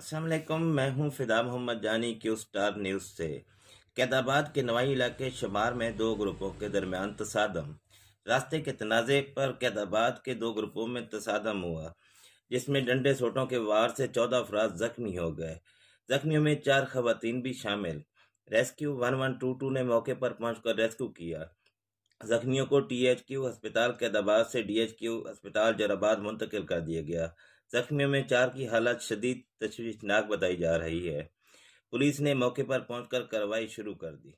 असलम मैं हूं फिदा मोहम्मद जानी क्यू स्टार न्यूज़ से कैदाबाद के नवाई इलाके शुमार में दो ग्रुपों के दरमियान तसादम रास्ते के तनाज़े पर कैदाबाद के दो ग्रुपों में तसादम हुआ जिसमें डंडे सोटों के वार से चौदह अफराज जख्मी हो गए जख्मियों में चार खवतान भी शामिल rescue one one two two ने मौके पर पहुंचकर रेस्क्यू किया जख्मियों को टीएचक्यू अस्पताल कैदाबाद से डीएचक्यू अस्पताल जराबाद मुंतकिल कर दिया गया जख्मियों में चार की हालत शदीद तशवीशनाक बताई जा रही है पुलिस ने मौके पर पहुंचकर कार्रवाई शुरू कर दी